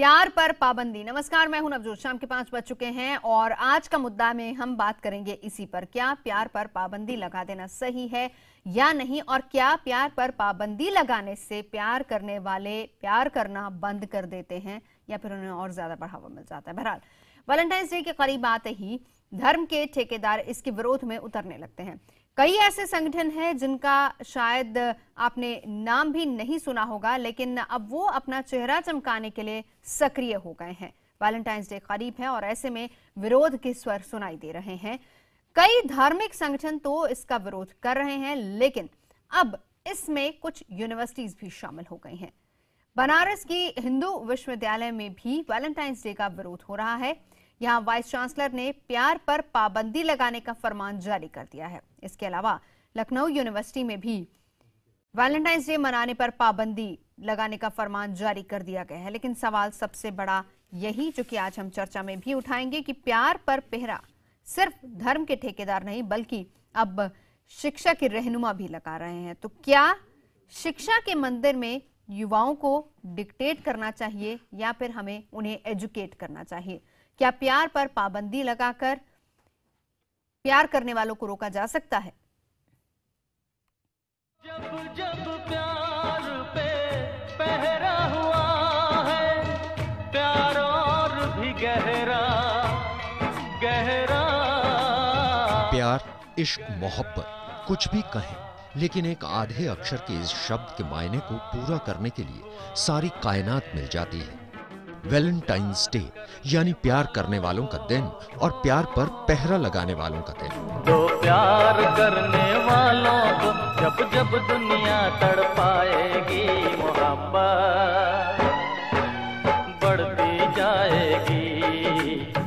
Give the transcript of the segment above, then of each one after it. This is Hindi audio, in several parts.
प्यार पर पाबंदी नमस्कार मैं हूं नवजोत शाम के पांच बज चुके हैं और आज का मुद्दा में हम बात करेंगे इसी पर क्या प्यार पर पाबंदी लगा देना सही है या नहीं और क्या प्यार पर पाबंदी लगाने से प्यार करने वाले प्यार करना बंद कर देते हैं या फिर उन्हें और ज्यादा बढ़ावा मिल जाता है बहरहाल वैलेंटाइंस डे के करीब आते ही धर्म के ठेकेदार इसके विरोध में उतरने लगते हैं कई ऐसे संगठन हैं जिनका शायद आपने नाम भी नहीं सुना होगा लेकिन अब वो अपना चेहरा चमकाने के लिए सक्रिय हो गए हैं वैलेंटाइंस डे करीब है और ऐसे में विरोध के स्वर सुनाई दे रहे हैं कई धार्मिक संगठन तो इसका विरोध कर रहे हैं लेकिन अब इसमें कुछ यूनिवर्सिटीज भी शामिल हो गई हैं बनारस की हिंदू विश्वविद्यालय में भी वैलेंटाइंस डे का विरोध हो रहा है यहां वाइस चांसलर ने प्यार पर पाबंदी लगाने का फरमान जारी कर दिया है इसके अलावा लखनऊ यूनिवर्सिटी में भी वैलेंटाइंस डे मनाने पर पाबंदी लगाने का फरमान जारी कर दिया गया है लेकिन सवाल सबसे बड़ा यही जो कि आज हम चर्चा में भी उठाएंगे कि प्यार पर पहरा सिर्फ धर्म के ठेकेदार नहीं बल्कि अब शिक्षा के रहनुमा भी लगा रहे हैं तो क्या शिक्षा के मंदिर में युवाओं को डिक्टेट करना चाहिए या फिर हमें उन्हें एजुकेट करना चाहिए क्या प्यार पर पाबंदी लगाकर प्यार करने वालों को रोका जा सकता है जब जब प्यार पे पहरा हुआ है प्यार और भी गहरा गहरा प्यार इश्क मोहब्बत कुछ भी कहें लेकिन एक आधे अक्षर के इस शब्द के मायने को पूरा करने के लिए सारी कायनात मिल जाती है वैलेंटाइंस डे यानी प्यार करने वालों का दिन और प्यार पर पहरा लगाने वालों का दिन दो प्यार करने वालों को जब जब दुनिया तड़पाएगी बढ़ती जाएगी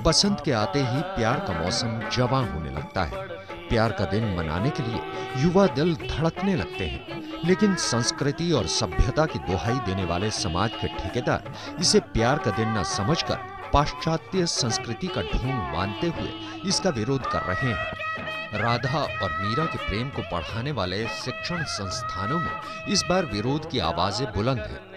बसंत के आते ही प्यार का मौसम जवां होने लगता है प्यार का दिन मनाने के लिए युवा दिल धड़कने लगते हैं लेकिन संस्कृति और सभ्यता की दुहाई देने वाले समाज के ठेकेदार इसे प्यार का दिन न समझकर पाश्चात्य संस्कृति का ढोंग मानते हुए इसका विरोध कर रहे हैं राधा और मीरा के प्रेम को पढ़ाने वाले शिक्षण संस्थानों में इस बार विरोध की आवाजें बुलंद हैं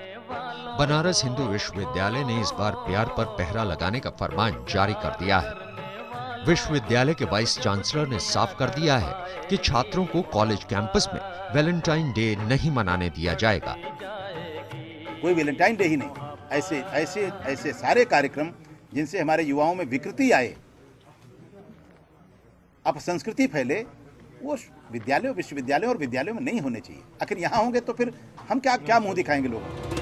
बनारस हिंदू विश्वविद्यालय ने इस बार प्यार पर पहरा लगाने का फरमान जारी कर दिया है विश्वविद्यालय के वाइस चांसलर ने साफ कर दिया है कि छात्रों को कॉलेज कैंपस में वैलेंटाइन डे नहीं मनाने दिया जाएगा कोई वेलेंटाइन डे ही नहीं ऐसे ऐसे ऐसे सारे कार्यक्रम जिनसे हमारे युवाओं में विकृति आए अब संस्कृति फैले वो विद्यालयों विश्वविद्यालयों और विद्यालयों में नहीं होने चाहिए आखिर यहाँ होंगे तो फिर हम क्या क्या मुंह दिखाएंगे लोगों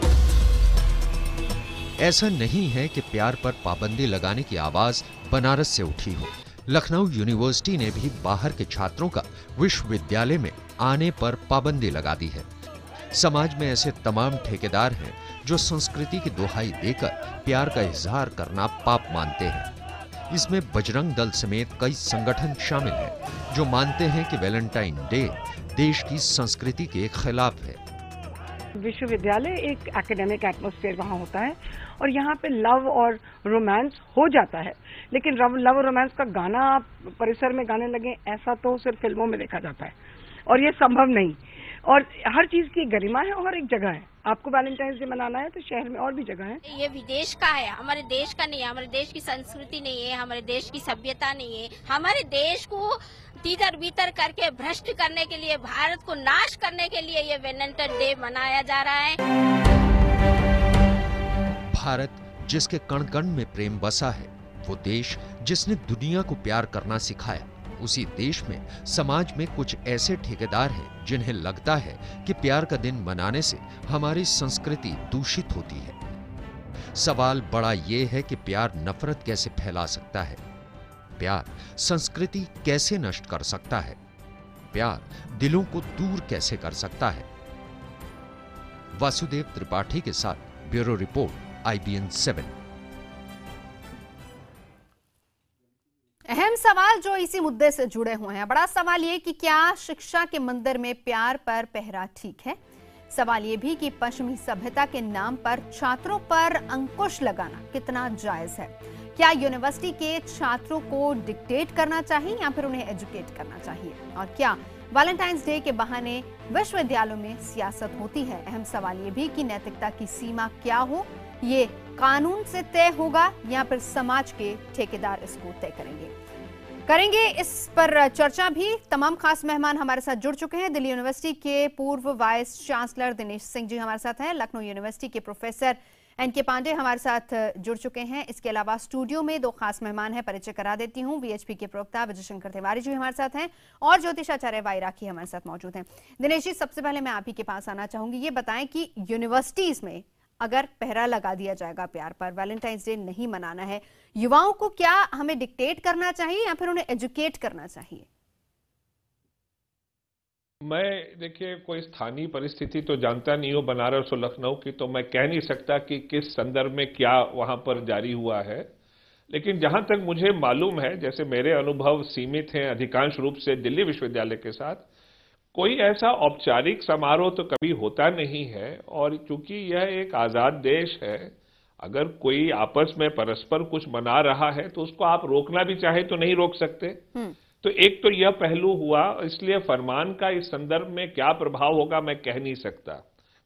ऐसा नहीं है कि प्यार पर पाबंदी लगाने की आवाज बनारस से उठी हो लखनऊ यूनिवर्सिटी ने भी बाहर के छात्रों का विश्वविद्यालय में आने पर पाबंदी लगा दी है समाज में ऐसे तमाम ठेकेदार हैं जो संस्कृति की दुहाई देकर प्यार का इजहार करना पाप मानते हैं इसमें बजरंग दल समेत कई संगठन शामिल हैं जो मानते हैं कि वैलेंटाइन डे देश की संस्कृति के खिलाफ है विश्वविद्यालय एक एकेडमिक एटमोसफेयर वहाँ होता है और यहाँ पे लव और रोमांस हो जाता है लेकिन लव और रोमांस का गाना परिसर में गाने लगे ऐसा तो सिर्फ फिल्मों में देखा जाता है और ये संभव नहीं और हर चीज की गरिमा है और एक जगह है आपको वैलेंटाइंस डे मनाना है तो शहर में और भी जगह है ये विदेश का है हमारे देश का नहीं है हमारे देश की संस्कृति नहीं है हमारे देश की सभ्यता नहीं है हमारे देश को तीतर बीतर करके भ्रष्ट करने के लिए भारत को नाश करने के लिए ये वेलेंटाइन डे मनाया जा रहा है भारत जिसके कण कण में प्रेम बसा है वो देश जिसने दुनिया को प्यार करना सिखाया उसी देश में समाज में कुछ ऐसे ठेकेदार हैं जिन्हें लगता है कि प्यार का दिन मनाने से हमारी संस्कृति दूषित होती है सवाल बड़ा यह है कि प्यार नफरत कैसे फैला सकता है प्यार संस्कृति कैसे नष्ट कर सकता है प्यार दिलों को दूर कैसे कर सकता है वासुदेव त्रिपाठी के साथ ब्यूरो रिपोर्ट आईबीएन सेवन सवाल जो इसी मुद्दे से जुड़े हुए हैं बड़ा सवाल ये कि क्या शिक्षा के मंदिर में प्यार पर पहरा ठीक है सवाल ये भी कि पश्चिमी सभ्यता के नाम पर छात्रों पर अंकुश लगाना कितना जायज है क्या यूनिवर्सिटी के छात्रों को डिक्टेट करना चाहिए या फिर उन्हें एजुकेट करना चाहिए और क्या वैलेंटाइंस डे के बहाने विश्वविद्यालयों में सियासत होती है अहम सवाल ये भी कि नैतिकता की सीमा क्या हो ये कानून से तय होगा या फिर समाज के ठेकेदार इसको तय करेंगे करेंगे इस पर चर्चा भी तमाम खास मेहमान हमारे साथ जुड़ चुके हैं दिल्ली यूनिवर्सिटी के पूर्व वाइस चांसलर दिनेश सिंह जी हमारे साथ हैं लखनऊ यूनिवर्सिटी के प्रोफेसर एन के पांडे हमारे साथ जुड़ चुके हैं इसके अलावा स्टूडियो में दो खास मेहमान हैं परिचय करा देती हूँ वीएचपी के प्रवक्ता विजय शंकर तिवारी जी हमारे साथ हैं और ज्योतिषाचार्य राखी हमारे साथ मौजूद हैं दिनेश जी सबसे पहले मैं आप ही के पास आना चाहूंगी ये बताएं कि यूनिवर्सिटीज में अगर पहरा लगा दिया जाएगा प्यार पर वैलेंटाइंस डे नहीं मनाना है युवाओं को क्या हमें डिक्टेट करना चाहिए या फिर उन्हें एजुकेट करना चाहिए मैं देखिए कोई स्थानीय परिस्थिति तो जानता नहीं हूँ बनारस और लखनऊ की तो मैं कह नहीं सकता कि किस संदर्भ में क्या वहां पर जारी हुआ है लेकिन जहां तक मुझे मालूम है जैसे मेरे अनुभव सीमित हैं अधिकांश रूप से दिल्ली विश्वविद्यालय के साथ कोई ऐसा औपचारिक समारोह तो कभी होता नहीं है और चूंकि यह एक आज़ाद देश है अगर कोई आपस में परस्पर कुछ मना रहा है तो उसको आप रोकना भी चाहे तो नहीं रोक सकते हम्म। तो एक तो यह पहलू हुआ इसलिए फरमान का इस संदर्भ में क्या प्रभाव होगा मैं कह नहीं सकता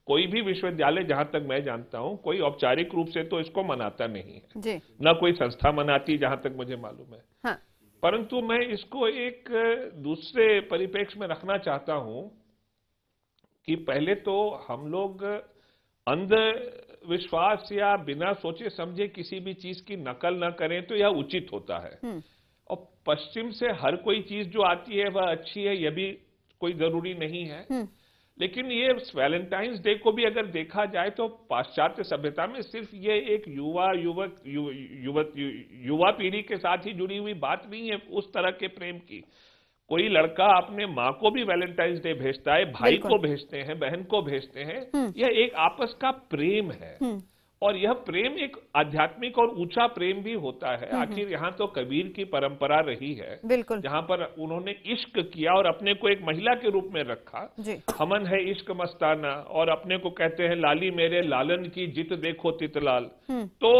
कोई भी विश्वविद्यालय जहां तक मैं जानता हूं कोई औपचारिक रूप से तो इसको मनाता नहीं है न कोई संस्था मनाती जहां तक मुझे मालूम है हाँ। परंतु मैं इसको एक दूसरे परिपेक्ष में रखना चाहता हूं कि पहले तो हम लोग अंधविश्वास या बिना सोचे समझे किसी भी चीज की नकल ना करें तो यह उचित होता है हम्म। और पश्चिम से हर कोई चीज जो आती है वह अच्छी है यह भी कोई जरूरी नहीं है हम्म। लेकिन ये वैलेंटाइंस डे को भी अगर देखा जाए तो पाश्चात्य सभ्यता में सिर्फ ये एक युवा युवक युवत यु, युवा पीढ़ी के साथ ही जुड़ी हुई बात नहीं है उस तरह के प्रेम की कोई लड़का अपने माँ को भी वैलेंटाइंस डे भेजता है भाई को भेजते हैं बहन को भेजते हैं हम्म। यह एक आपस का प्रेम है हम्म। और यह प्रेम एक आध्यात्मिक और ऊंचा प्रेम भी होता है आखिर यहाँ तो कबीर की परंपरा रही है बिल्कुल जहाँ पर उन्होंने इश्क किया और अपने को एक महिला के रूप में रखा हमन है इश्क मस्ताना और अपने को कहते हैं लाली मेरे लालन की जित देखो तितलाल हम्म। तो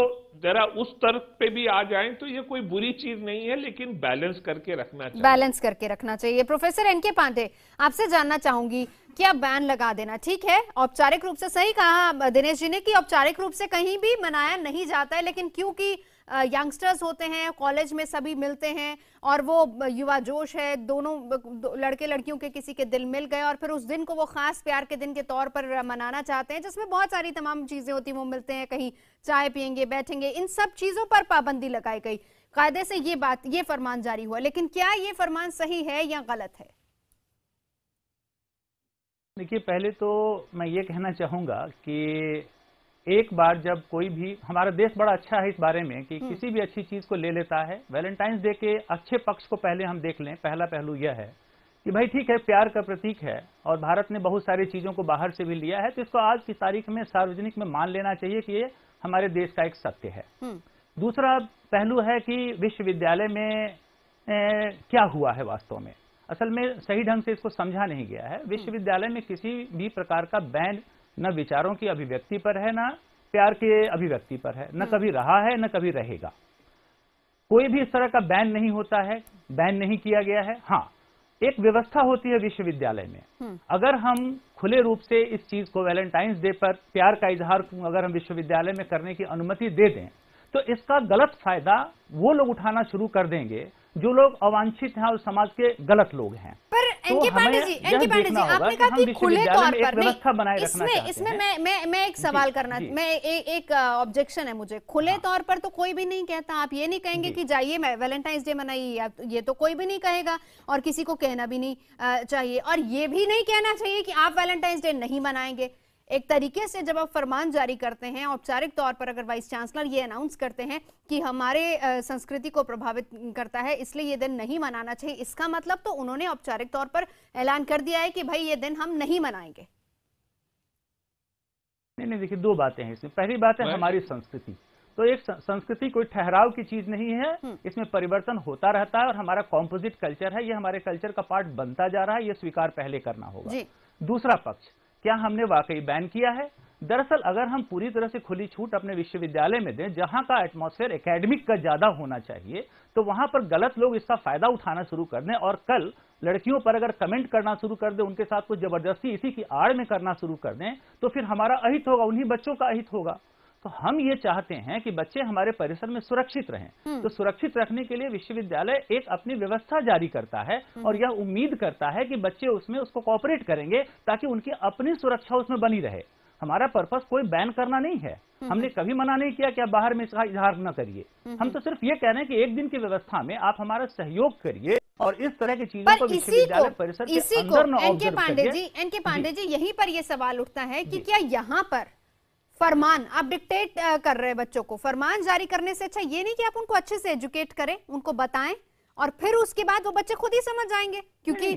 जरा उस तर्क पे भी आ जाएं तो ये कोई बुरी चीज नहीं है लेकिन बैलेंस करके रखना चाहिए बैलेंस करके रखना चाहिए प्रोफेसर एन के पांडे आपसे जानना चाहूंगी क्या बैन लगा देना ठीक है औपचारिक रूप से सही कहा दिनेश जी ने कि औपचारिक रूप से कहीं भी मनाया नहीं जाता है लेकिन क्योंकि यंगस्टर्स होते हैं कॉलेज में सभी मिलते हैं और वो युवा जोश है दोनों लड़के लड़कियों के किसी के दिल मिल गए और फिर उस दिन को वो खास प्यार के दिन के तौर पर मनाना चाहते हैं जिसमें बहुत सारी तमाम चीज़ें होती वो मिलते हैं कहीं चाय पियेंगे बैठेंगे इन सब चीज़ों पर पाबंदी लगाई गई कायदे से ये बात ये फरमान जारी हुआ लेकिन क्या ये फरमान सही है या गलत है देखिए पहले तो मैं ये कहना चाहूंगा कि एक बार जब कोई भी हमारा देश बड़ा अच्छा है इस बारे में कि हम्म। किसी भी अच्छी चीज को ले लेता है वैलेंटाइंस डे के अच्छे पक्ष को पहले हम देख लें पहला पहलू यह है कि भाई ठीक है प्यार का प्रतीक है और भारत ने बहुत सारी चीजों को बाहर से भी लिया है तो इसको आज की तारीख में सार्वजनिक में मान लेना चाहिए कि ये हमारे देश का एक सत्य है हम्म। दूसरा पहलू है कि विश्वविद्यालय में ए, क्या हुआ है वास्तव में असल में सही ढंग से इसको समझा नहीं गया है हम्म। विश्वविद्यालय में किसी भी प्रकार का बैन न विचारों की अभिव्यक्ति पर है न प्यार के अभिव्यक्ति पर है न हाँ। कभी रहा है न कभी रहेगा कोई भी इस तरह का बैन नहीं होता है बैन नहीं किया गया है हाँ एक व्यवस्था होती है विश्वविद्यालय में हम्म। अगर हम खुले रूप से इस चीज को वैलेंटाइंस डे पर प्यार का इजहार अगर हम विश्वविद्यालय में करने की अनुमति दे दें तो इसका गलत फायदा वो लोग उठाना शुरू कर देंगे जो लोग अवांछित हैं और समाज के गलत लोग हैं पर एनके तो पांडे जी एनके पांडे जी आपने कहा कि खुले तौर पर नहीं इसमें इसमें मैं मैं मैं एक सवाल करना मैं एक ऑब्जेक्शन है मुझे खुले हाँ। तौर पर तो कोई भी नहीं कहता आप ये नहीं कहेंगे कि जाइए मैं वैलेंटाइंस डे मनाइए ये तो कोई भी नहीं कहेगा और किसी को कहना भी नहीं चाहिए और ये भी नहीं कहना चाहिए कि आप वैलेंटाइंस डे नहीं मनाएंगे एक तरीके से जब आप फरमान जारी करते हैं औपचारिक तौर पर अगर वाइस चांसलर ये अनाउंस करते हैं कि हमारे संस्कृति को प्रभावित करता है इसलिए ये दिन नहीं मनाना चाहिए इसका मतलब तो उन्होंने औपचारिक तौर पर ऐलान कर दिया है कि भाई ये दिन हम नहीं मनाएंगे नहीं नहीं देखिए दो बातें हैं इसमें पहली बात है हमारी संस्कृति तो एक संस्कृति कोई ठहराव की चीज नहीं है हम्म। इसमें परिवर्तन होता रहता है और हमारा कॉम्पोजिट कल्चर है ये हमारे कल्चर का पार्ट बनता जा रहा है ये स्वीकार पहले करना होगा दूसरा पक्ष क्या हमने वाकई बैन किया है दरअसल अगर हम पूरी तरह से खुली छूट अपने विश्वविद्यालय में दें जहां का एटमॉस्फेयर एकेडमिक का ज्यादा होना चाहिए तो वहां पर गलत लोग इसका फायदा उठाना शुरू कर दें और कल लड़कियों पर अगर कमेंट करना शुरू कर दें उनके साथ कुछ जबरदस्ती इसी की आड़ में करना शुरू कर दें तो फिर हमारा अहित होगा उन्हीं बच्चों का अहित होगा तो हम ये चाहते हैं कि बच्चे हमारे परिसर में सुरक्षित रहें हम्म। तो सुरक्षित रखने के लिए विश्वविद्यालय एक अपनी व्यवस्था जारी करता है हम्म। और यह उम्मीद करता है कि बच्चे उसमें उसको कॉपरेट करेंगे ताकि उनकी अपनी सुरक्षा उसमें बनी रहे हमारा पर्पस कोई बैन करना नहीं है हम्म। हमने कभी मना नहीं किया कि आप बाहर में इसका इजहार न करिए हम तो सिर्फ ये कह रहे हैं कि एक दिन की व्यवस्था में आप हमारा सहयोग करिए और इस तरह की चीजों को विश्वविद्यालय परिसर के अंदर न एनके पांडे जी एनके पांडे जी यहीं पर यह सवाल उठता है कि क्या यहाँ पर फरमान आप डिक्टेट कर रहे हैं बच्चों को फरमान जारी करने से अच्छा ये नहीं कि आप उनको अच्छे से एजुकेट करें उनको बताएं और फिर उसके बाद वो बच्चे खुद ही समझ जाएंगे क्योंकि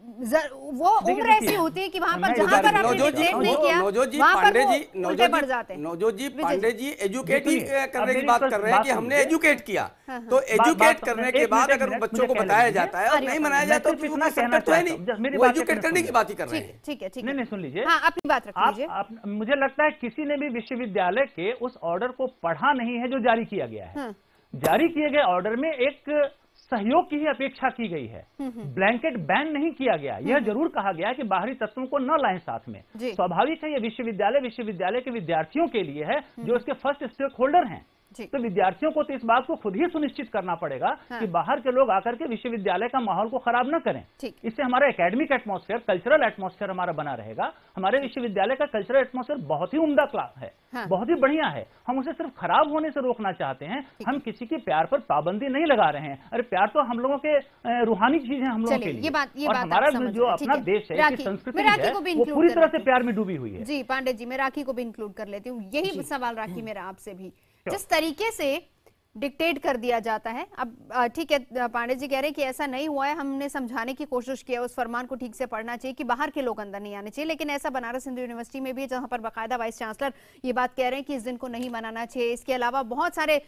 वो उम्र ऐसी होती है कि वहाँ पर जहाँ पर आपने डिग्रेड नहीं किया वहाँ पर वो उल्टे पड़ जाते हैं नवजोत जी पांडे जी एजुकेट ही करने की बात कर रहे हैं कि हमने एजुकेट किया हाँ, हाँ। तो एजुकेट करने के बाद अगर बच्चों को बताया जाता है और नहीं मनाया जाता तो उनका संकट तो है नहीं वो एजुकेट करने की बात ही कर रहे हैं ठीक है ठीक है सुन लीजिए हाँ, अपनी बात रख लीजिए मुझे लगता है किसी ने भी विश्वविद्यालय के उस ऑर्डर को पढ़ा नहीं है जो जारी किया गया है जारी किए गए ऑर्डर में एक सहयोग की ही अपेक्षा की गई है हम्म, हम्म। ब्लैंकेट बैन नहीं किया गया हम्म, यह जरूर कहा गया कि बाहरी तत्वों को न लाएं साथ में स्वाभाविक है यह विश्वविद्यालय विश्वविद्यालय के विद्यार्थियों के लिए है जो इसके फर्स्ट स्टेक होल्डर हैं तो विद्यार्थियों को तो इस बात को खुद ही सुनिश्चित करना पड़ेगा हाँ। कि बाहर के लोग आकर के विश्वविद्यालय का माहौल को खराब न करें इससे हमारा एकेडमिक एटमोस्फेयर कल्चरल एटमोस्फेयर हमारा बना रहेगा हमारे विश्वविद्यालय का कल्चरल एटमोस्फेयर बहुत ही उमदा क्लास है हाँ। बहुत ही बढ़िया है हम उसे सिर्फ खराब होने से रोकना चाहते हैं हम किसी के प्यार पर पाबंदी नहीं लगा रहे हैं अरे प्यार तो हम लोगों के रूहानी चीज है हम लोगों के लिए बात, हमारा जो अपना देश है संस्कृति है वो पूरी तरह से प्यार में डूबी हुई है जी पांडे जी मैं राखी को भी इंक्लूड कर लेती हूँ यही सवाल राखी हम्म। मेरा आपसे भी जिस तरीके से डिक्टेट कर दिया जाता है अब ठीक है पांडे जी कह रहे हैं कि ऐसा नहीं हुआ है हमने समझाने की कोशिश किया उस फरमान को ठीक से पढ़ना चाहिए कि बाहर के लोग अंदर नहीं आने चाहिए लेकिन ऐसा बनारस हिंदू यूनिवर्सिटी में भी है जहां पर बाकायदा वाइस चांसलर ये बात कह रहे हैं कि इस दिन को नहीं मनाना चाहिए इसके अलावा बहुत सारे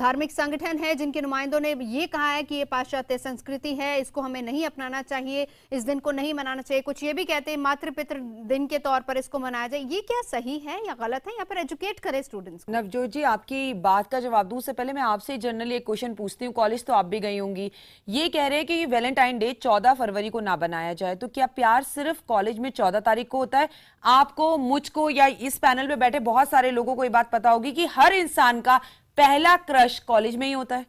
धार्मिक संगठन है जिनके नुमाइंदों ने ये कहा है कि ये पाश्चात्य संस्कृति है इसको हमें नहीं अपनाना चाहिए इस दिन को नहीं मनाना चाहिए कुछ ये भी कहते हैं मातृपित्र दिन के तौर पर इसको मनाया जाए ये क्या सही है या गलत है या फिर एजुकेट करें स्टूडेंट्स नवजोत जी आपकी बात का जवाब दूसरे से पहले पहले मैं आपसे जनरली एक क्वेश्चन पूछती हूँ कॉलेज तो आप भी गई होंगी ये कह रहे हैं कि वैलेंटाइन डे 14 फरवरी को ना बनाया जाए तो क्या प्यार सिर्फ कॉलेज में 14 तारीख को होता है आपको मुझको या इस पैनल में बैठे बहुत सारे लोगों को ये बात पता होगी कि हर इंसान का पहला क्रश कॉलेज में ही होता है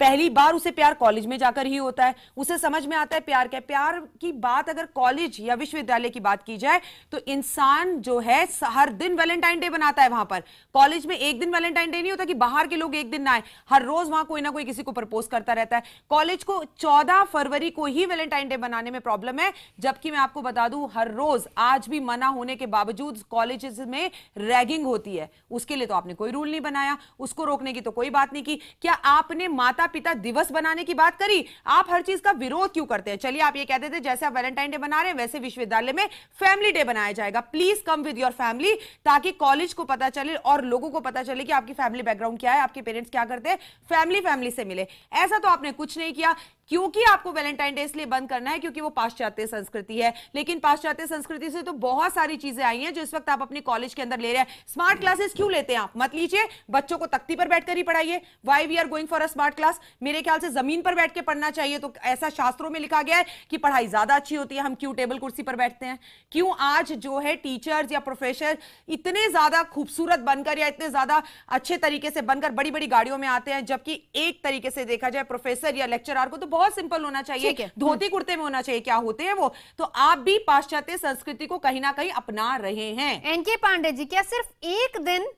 पहली बार उसे प्यार कॉलेज में जाकर ही होता है उसे समझ में आता है प्यार क्या प्यार की बात अगर कॉलेज या विश्वविद्यालय की बात की जाए तो इंसान जो है हर दिन वैलेंटाइन डे बनाता है वहां पर कॉलेज में एक दिन वैलेंटाइन डे नहीं होता कि बाहर के लोग एक दिन ना आए हर रोज वहां कोई ना कोई किसी को प्रपोज करता रहता है कॉलेज को चौदह फरवरी को ही वैलेंटाइन डे बनाने में प्रॉब्लम है जबकि मैं आपको बता दूं हर रोज आज भी मना होने के बावजूद कॉलेज में रैगिंग होती है उसके लिए तो आपने कोई रूल नहीं बनाया उसको रोकने की तो कोई बात नहीं की क्या आपने माता पिता दिवस बनाने की बात करी आप हर चीज का विरोध क्यों करते हैं चलिए आप ये कहते थे जैसे आप वैलेंटाइन डे बना रहे हैं वैसे विश्वविद्यालय में फैमिली डे बनाया जाएगा please come with your family ताकि कॉलेज को पता चले और लोगों को पता चले कि आपकी फैमिली बैकग्राउंड क्या है आपके पेरेंट्स क्या करते हैं फैमिली फैमिली से मिले ऐसा तो आपने कुछ नहीं किया क्योंकि आपको वैलेंटाइन डे इसलिए बंद करना है क्योंकि वो पाश्चात्य संस्कृति है लेकिन पाश्चात्य संस्कृति से तो बहुत सारी चीजें आई हैं जो इस वक्त आप अपने कॉलेज के अंदर ले रहे हैं स्मार्ट क्लासेस क्यों लेते हैं आप मत लीजिए बच्चों को तख्ती पर बैठकर ही पढ़ाइए why we are going for a smart class मेरे ख्याल से जमीन पर बैठ के पढ़ना चाहिए तो ऐसा शास्त्रों में लिखा गया है कि पढ़ाई ज्यादा अच्छी होती है हम क्यों टेबल कुर्सी पर बैठते हैं क्यों आज जो है टीचर्स या प्रोफेसर इतने ज्यादा खूबसूरत बनकर या इतने ज्यादा अच्छे तरीके से बनकर बड़ी बड़ी गाड़ियों में आते हैं जबकि एक तरीके से देखा जाए प्रोफेसर या लेक्चरर को तो बहुत सिंपल होना चाहिए धोती कुर्ते में होना चाहिए क्या होते हैं वो तो आप भी पाश्चात्य संस्कृति को कहीं ना कहीं अपना रहे हैं एनके पांडे जी क्या सिर्फ एक दिन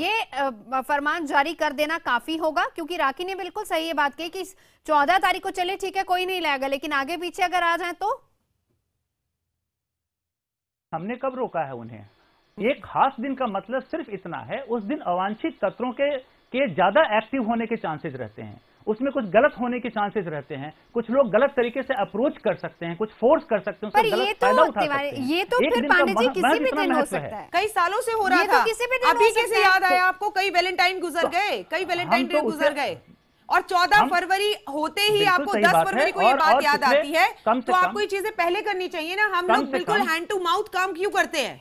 ये फरमान जारी कर देना काफी होगा क्योंकि राखी ने बिल्कुल सही ये बात कही कि चौदह तारीख को चले ठीक है कोई नहीं लाएगा लेकिन आगे पीछे अगर आ जाए तो हमने कब रोका है उन्हें एक खास दिन का मतलब सिर्फ इतना है उस दिन अवांछित तत्वों के के ज्यादा एक्टिव होने के चांसेस रहते हैं उसमें कुछ गलत होने के चांसेस रहते हैं कुछ लोग गलत तरीके से अप्रोच कर सकते हैं कुछ फोर्स कर सकते हैं पर ये तो ये तो फिर पांडे जी किसी भी तो दिन हो सकता है कई सालों से हो रहा तो था अभी कैसे याद आया आपको कई वैलेंटाइन गुजर तो गए कई वैलेंटाइन डे गुजर गए और 14 फरवरी होते ही आपको 10 फरवरी को ये बात याद आती है तो आपको ये चीजें पहले करनी चाहिए ना हम लोग बिल्कुल हैंड टू माउथ काम क्यों करते हैं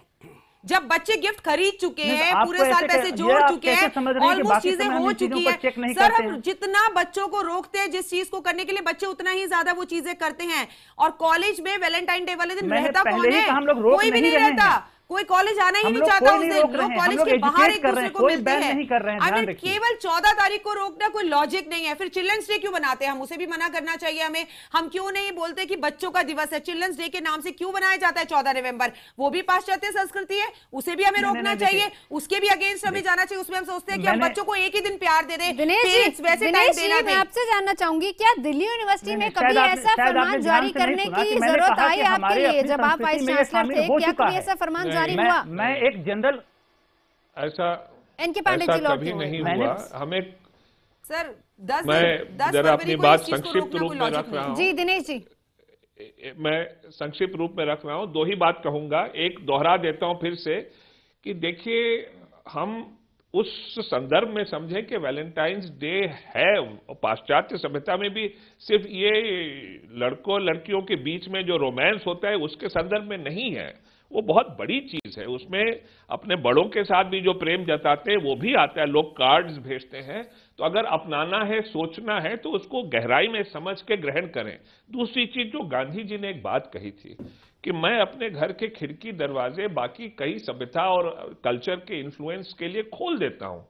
जब बच्चे गिफ्ट खरीद चुके तो हैं पूरे साल पैसे जोड़ चुके हैं और वो चीजें हो चुकी है सर हम जितना बच्चों को रोकते हैं जिस चीज को करने के लिए बच्चे उतना ही ज्यादा वो चीजें करते हैं और कॉलेज में वैलेंटाइन डे वाले दिन रहता कौन है कोई भी नहीं रहता कोई कॉलेज आना ही नहीं चाहता उस दिन लोग कॉलेज के बाहर एक दूसरे को मिलते हैं अगर केवल चौदह तारीख को रोकना कोई लॉजिक नहीं है फिर चिल्ड्रंस डे क्यों बनाते हैं हम उसे भी मना करना चाहिए हमें हम क्यों नहीं बोलते कि बच्चों का दिवस है चिल्ड्रंस डे के नाम से क्यों बनाया जाता है चौदह नवंबर वो भी पाश्चात्य संस्कृति है उसे भी हमें रोकना चाहिए उसके भी अगेंस्ट हमें जाना चाहिए उसमें हम सोचते हैं कि हम बच्चों को एक ही दिन प्यार दे दें आपसे जानना चाहूंगी क्या दिल्ली यूनिवर्सिटी में कभी ऐसा फरमान जारी करने की जरूरत आई आपके लिए जब आप वाइस चांसलर थे क्या कभी ऐसा फरमान जारी मैं, हुआ मैं एक जनरल ऐसा एनके पांडे जी कभी नहीं हुआ हमें सर दस मैं जरा अपनी बात संक्षिप्त रूप में रख रहा हूँ जी दिनेश जी मैं संक्षिप्त रूप में रख रहा हूँ दो ही बात कहूंगा एक दोहरा देता हूँ फिर से कि देखिए हम उस संदर्भ में समझें कि वैलेंटाइंस डे है पाश्चात्य सभ्यता में भी सिर्फ ये लड़कों लड़कियों के बीच में जो रोमांस होता है उसके संदर्भ में नहीं है वो बहुत बड़ी चीज है उसमें अपने बड़ों के साथ भी जो प्रेम जताते हैं वो भी आता है लोग कार्ड्स भेजते हैं तो अगर अपनाना है सोचना है तो उसको गहराई में समझ के ग्रहण करें दूसरी चीज जो गांधी जी ने एक बात कही थी कि मैं अपने घर के खिड़की दरवाजे बाकी कई सभ्यता और कल्चर के इन्फ्लुएंस के लिए खोल देता हूं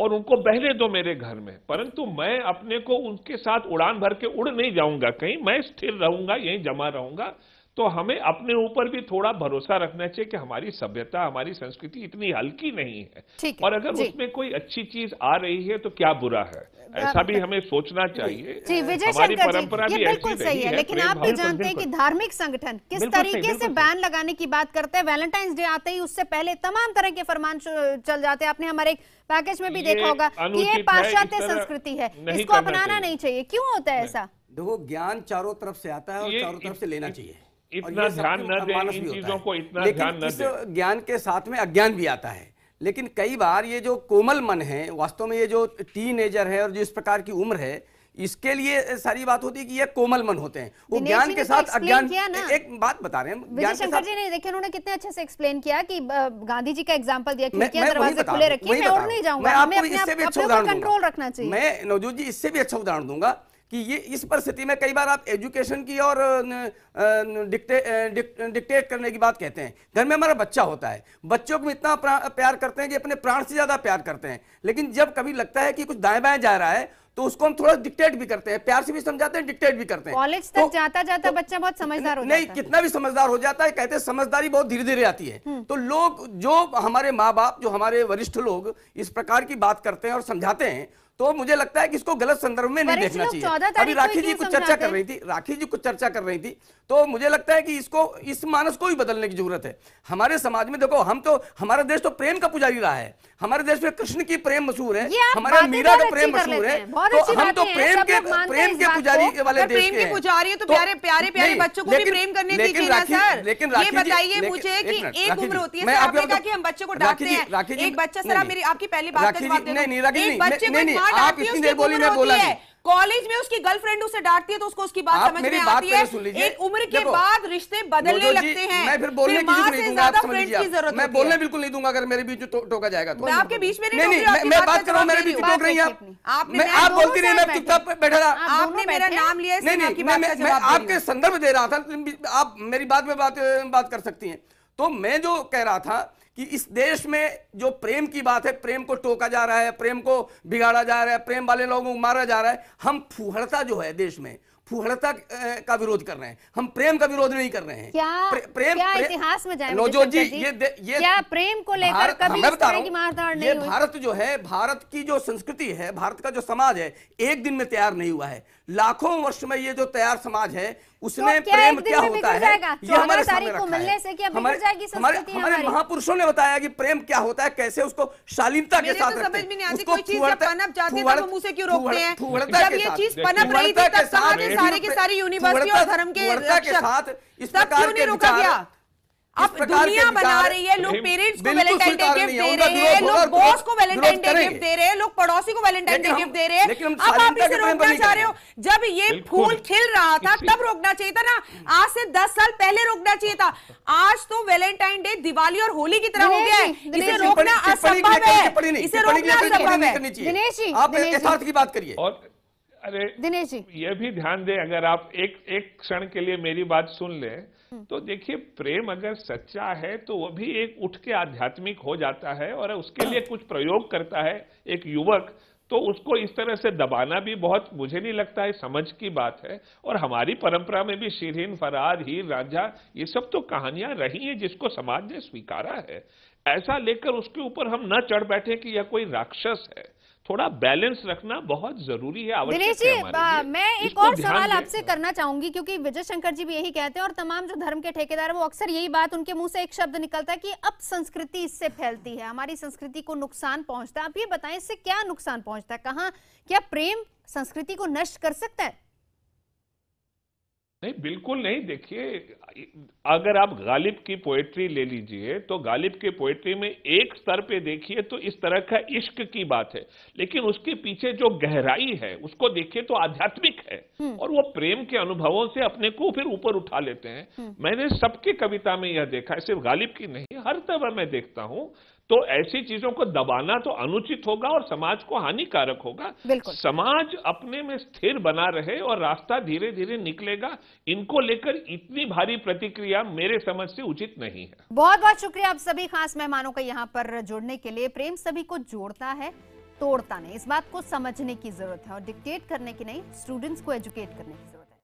और उनको बहने दो मेरे घर में परंतु मैं अपने को उनके साथ उड़ान भर के उड़ नहीं जाऊंगा कहीं मैं स्थिर रहूंगा यहीं जमा रहूंगा तो हमें अपने ऊपर भी थोड़ा भरोसा रखना चाहिए कि हमारी सभ्यता हमारी संस्कृति इतनी हल्की नहीं है और अगर उसमें कोई अच्छी चीज आ रही है तो क्या बुरा है हाँ, ऐसा भी हाँ। हमें सोचना चाहिए हमारी परंपरा भी बिल्कुल सही है लेकिन आप भी जानते हैं कि धार्मिक संगठन किस तरीके से बैन लगाने की बात करते हैं वैलेंटाइन डे आते ही उससे पहले तमाम तरह के फरमान चल जाते हैं आपने हमारे पैकेज में भी देखा होगा कि ये पाश्चात्य संस्कृति है इसको अपनाना नहीं चाहिए क्यों होता है ऐसा देखो ज्ञान चारों तरफ से आता है और चारों तरफ से लेना चाहिए इतना ध्यान न दे इन चीजों को इतना ध्यान न दे ज्ञान के साथ में अज्ञान भी आता है लेकिन कई बार ये जो कोमल मन है वास्तव में ये जो टीनेजर है और जो इस प्रकार की उम्र है इसके लिए सारी बात होती है कि ये कोमल मन होते हैं वो ज्ञान के तो साथ अज्ञान एक बात बता रहे हैं विजय साथ जी ने देखिए उन्होंने कितने अच्छे से एक्सप्लेन किया कि गांधी जी का एग्जांपल दिया कि क्या दरवाजे खुले रखिए मैं और नहीं जाऊंगा मैं आपको इससे भी अच्छा उदाहरण दूंगा मैं नवजोत जी इससे भी अच्छा उदाहरण दूंगा कि ये इस परिस्थिति में कई बार आप एजुकेशन की और डिक्टे, डिक्टेट करने की बात कहते हैं घर में हमारा बच्चा होता है बच्चों को इतना प्यार करते हैं कि अपने प्राण से ज़्यादा प्यार करते हैं लेकिन जब कभी लगता है कि कुछ दाएं बाएं जा रहा है तो उसको हम थोड़ा डिक्टेट भी करते हैं प्यार से भी समझाते हैं डिक्टेट भी करते हैं कॉलेज तो तक तो, जाता जाता तो, बच्चा बहुत समझदार हो नहीं कितना भी समझदार हो जाता है कहते हैं समझदारी बहुत धीरे धीरे आती है हम्म। तो लोग जो हमारे माँ बाप जो हमारे वरिष्ठ लोग इस प्रकार की बात करते हैं और समझाते हैं तो मुझे लगता है कि इसको गलत संदर्भ में नहीं देखना चाहिए अभी राखी जी कुछ चर्चा कर रही थी राखी जी कुछ चर्चा कर रही थी तो मुझे लगता है कि इसको इस मानस को भी बदलने की जरूरत है हमारे समाज में देखो हम तो हमारा देश तो प्रेम का पुजारी रहा है हमारे देश में कृष्ण की प्रेम मशहूर है हमारे मीरा का प्रेम मशहूर है तो हम तो प्रेम के प्रेम के पुजारी के वाले देश के पुजारी है तो, तो प्यारे प्यारे प्यारे बच्चों को भी प्रेम करने दीजिए ना सर लेकिन ये बताइए मुझे कि एक उम्र होती है आपने कहा तो कि हम बच्चों को डांटते हैं एक बच्चा सर आप मेरी आपकी पहली बात का तो जवाब देना नहीं नहीं आप इतनी देर बोली मैं बोला नहीं कॉलेज में उसकी गर्लफ्रेंड उसे डांटती है तो उसको उसकी बात समझ में आती है एक उम्र के बाद रिश्ते बदलने लगते हैं मैं फिर बोलने की नहीं दूंगा आप समझ लीजिए मैं बोलने बिल्कुल नहीं दूंगा अगर मेरे बीच टोका जाएगा तो आपके बीच में नहीं नहीं मैं बात कर रहा हूँ मेरे बीच टोक रही है आप आप बोलती रही मैं चुपचाप बैठा रहा आपने मेरा नाम लिया नहीं नहीं मैं आपके संदर्भ दे रहा था आप मेरी बात में बात कर सकती हैं तो मैं जो कह रहा था कि इस देश में जो प्रेम की बात है प्रेम को टोका जा रहा है प्रेम को बिगाड़ा जा रहा है प्रेम वाले लोगों को मारा जा रहा है हम फूहड़ता जो है देश में फूहड़ता का विरोध कर रहे हैं हम प्रेम का विरोध नहीं कर रहे हैं क्या प्रे, प्रेम क्या प्रे, इतिहास में जाएं नौजो जी ये ये क्या प्रेम को लेकर कभी मैं बता रहा नहीं हुई भारत जो है भारत की जो संस्कृति है भारत का जो समाज है एक दिन में तैयार नहीं हुआ है लाखों वर्ष में ये जो तैयार समाज है तो उसमें तो प्रेम क्या होता है ये हमारे सामने रखा है हमारे हमारे हमारे, हमारे महापुरुषों ने बताया कि प्रेम क्या होता है कैसे उसको शालीनता के साथ तो रखते हैं उसको पनप के साथ इस प्रकार के रोका आप दुनिया बना रही है लोग पेरेंट्स को वैलेंटाइन डे गिफ्ट दे रहे हैं लोग बॉस को वैलेंटाइन डे गिफ्ट दे रहे हैं लोग पड़ोसी को वैलेंटाइन डे गिफ्ट दे रहे हैं अब आप इसे रोकना चाह रहे हो जब ये फूल खिल रहा था तब रोकना चाहिए था ना आज से दस साल पहले रोकना चाहिए था आज तो वैलेंटाइन डे दिवाली और होली की तरह हो गया है इसे रोकना असंभव है इसे रोकना असंभव है दिनेश जी आप यथार्थ की बात करिए अरे दिनेश जी ये भी ध्यान दें अगर आप एक एक क्षण के लिए मेरी बात सुन लें हम्म। तो देखिए प्रेम अगर सच्चा है तो वह भी एक उठ के आध्यात्मिक हो जाता है और उसके लिए कुछ प्रयोग करता है एक युवक तो उसको इस तरह से दबाना भी बहुत मुझे नहीं लगता है समझ की बात है और हमारी परंपरा में भी शिरहीन फरार हीर राजा ये सब तो कहानियां रही हैं जिसको समाज ने स्वीकारा है ऐसा लेकर उसके ऊपर हम न चढ़ बैठे कि यह कोई राक्षस है थोड़ा बैलेंस रखना बहुत जरूरी है दिनेश जी मैं एक और सवाल आपसे करना चाहूंगी क्योंकि विजय शंकर जी भी यही कहते हैं और तमाम जो धर्म के ठेकेदार है वो अक्सर यही बात उनके मुंह से एक शब्द निकलता है कि अब संस्कृति इससे फैलती है हमारी संस्कृति को नुकसान पहुंचता है आप ये बताएं इससे क्या नुकसान पहुंचता है कहाँ क्या प्रेम संस्कृति को नष्ट कर सकता है नहीं बिल्कुल नहीं देखिए अगर आप गालिब की पोएट्री ले लीजिए तो गालिब की पोएट्री में एक स्तर पे देखिए तो इस तरह का इश्क की बात है लेकिन उसके पीछे जो गहराई है उसको देखिए तो आध्यात्मिक है हम्म। और वो प्रेम के अनुभवों से अपने को फिर ऊपर उठा लेते हैं हम्म। मैंने सबकी कविता में यह देखा है सिर्फ गालिब की नहीं हर तरह मैं देखता हूँ तो ऐसी चीजों को दबाना तो अनुचित होगा और समाज को हानिकारक होगा समाज अपने में स्थिर बना रहे और रास्ता धीरे धीरे निकलेगा इनको लेकर इतनी भारी प्रतिक्रिया मेरे समझ से उचित नहीं है बहुत बहुत शुक्रिया आप सभी खास मेहमानों का यहाँ पर जुड़ने के लिए प्रेम सभी को जोड़ता है तोड़ता नहीं इस बात को समझने की जरूरत है और डिक्टेट करने की नहीं स्टूडेंट्स को एजुकेट करने की जरूरत